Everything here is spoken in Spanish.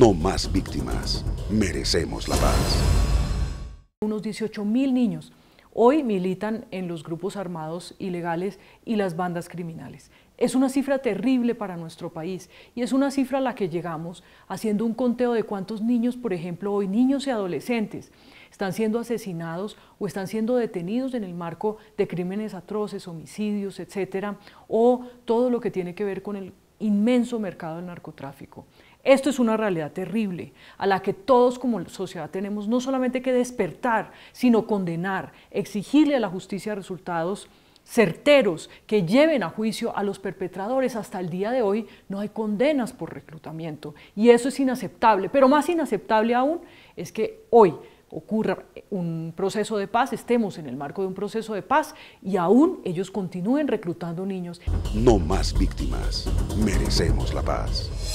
No más víctimas. Merecemos la paz. Unos 18 mil niños hoy militan en los grupos armados ilegales y las bandas criminales. Es una cifra terrible para nuestro país y es una cifra a la que llegamos haciendo un conteo de cuántos niños, por ejemplo, hoy niños y adolescentes están siendo asesinados o están siendo detenidos en el marco de crímenes atroces, homicidios, etcétera, o todo lo que tiene que ver con el inmenso mercado del narcotráfico. Esto es una realidad terrible a la que todos como sociedad tenemos no solamente que despertar, sino condenar, exigirle a la justicia resultados certeros que lleven a juicio a los perpetradores. Hasta el día de hoy no hay condenas por reclutamiento y eso es inaceptable. Pero más inaceptable aún es que hoy ocurra un proceso de paz, estemos en el marco de un proceso de paz y aún ellos continúen reclutando niños. No más víctimas, merecemos la paz.